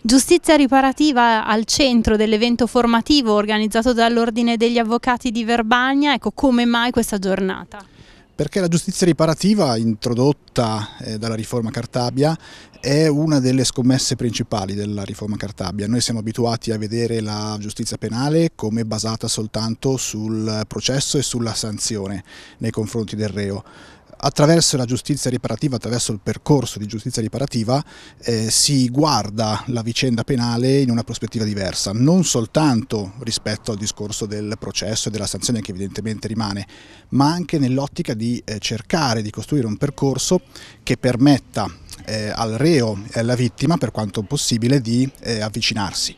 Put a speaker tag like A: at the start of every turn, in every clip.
A: Giustizia riparativa al centro dell'evento formativo organizzato dall'Ordine degli Avvocati di Verbagna, ecco come mai questa giornata?
B: Perché la giustizia riparativa introdotta eh, dalla riforma Cartabia è una delle scommesse principali della riforma Cartabia. Noi siamo abituati a vedere la giustizia penale come basata soltanto sul processo e sulla sanzione nei confronti del reo attraverso la giustizia riparativa, attraverso il percorso di giustizia riparativa, eh, si guarda la vicenda penale in una prospettiva diversa, non soltanto rispetto al discorso del processo e della sanzione che evidentemente rimane, ma anche nell'ottica di eh, cercare di costruire un percorso che permetta eh, al reo e alla vittima, per quanto possibile, di eh, avvicinarsi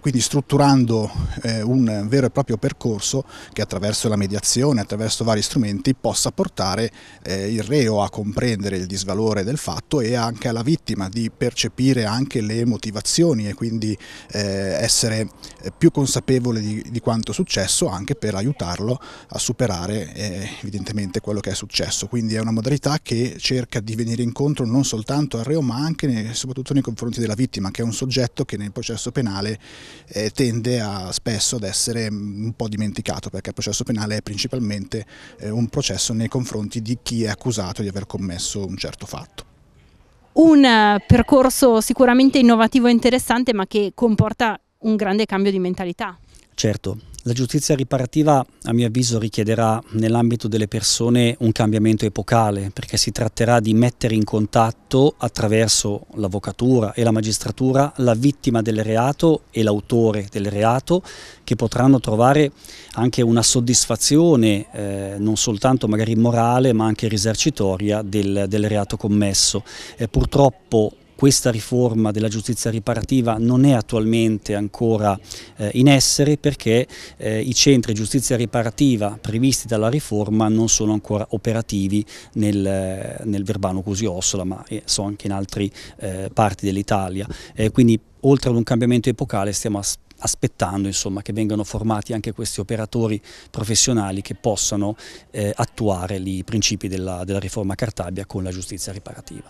B: quindi strutturando eh, un vero e proprio percorso che attraverso la mediazione, attraverso vari strumenti possa portare eh, il reo a comprendere il disvalore del fatto e anche alla vittima di percepire anche le motivazioni e quindi eh, essere eh, più consapevole di, di, quanto successo anche per aiutarlo a superare eh, evidentemente quello che è successo. Quindi è una modalità che cerca di venire incontro non soltanto al reo ma anche e soprattutto nei confronti della vittima che è un soggetto che nel processo penale eh, tende a, spesso ad essere un po' dimenticato perché il processo penale è principalmente eh, un processo nei confronti di chi è accusato di aver commesso un certo fatto
A: un eh, percorso sicuramente innovativo e interessante ma che comporta un grande cambio di mentalità.
C: Certo, la giustizia riparativa, a mio avviso, richiederà nell'ambito delle persone un cambiamento epocale, perché si tratterà di mettere in contatto attraverso l'avvocatura e la magistratura la vittima del reato e l'autore del reato, che potranno trovare anche una soddisfazione eh, non soltanto magari morale, ma anche risarcitoria del, del reato commesso. Eh, purtroppo questa riforma della giustizia riparativa non è attualmente ancora eh, in essere perché eh, i centri giustizia riparativa previsti dalla riforma non sono ancora operativi nel, nel Verbano Ossola ma eh, so anche in altre eh, parti dell'Italia. Eh, quindi oltre ad un cambiamento epocale stiamo aspettando aspettando insomma, che vengano formati anche questi operatori professionali che possano eh, attuare i principi della, della riforma Cartabia con la giustizia riparativa.